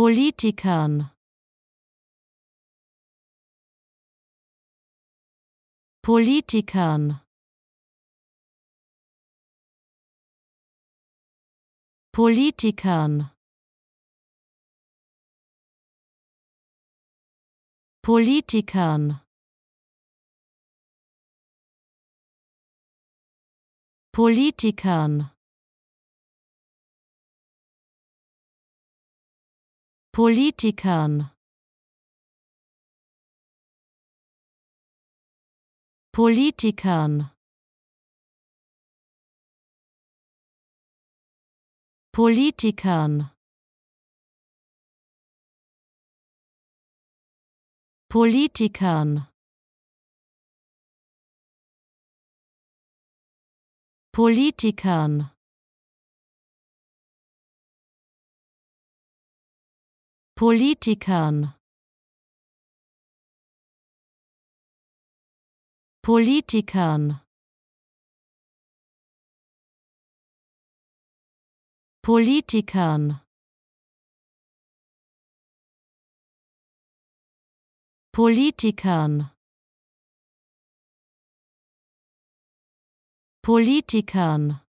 Politikern Politikern Politikern Politikern Politikern Politikern Politikern Politikern Politikern Politikern Politikern Politikern Politikern Politikern Politikern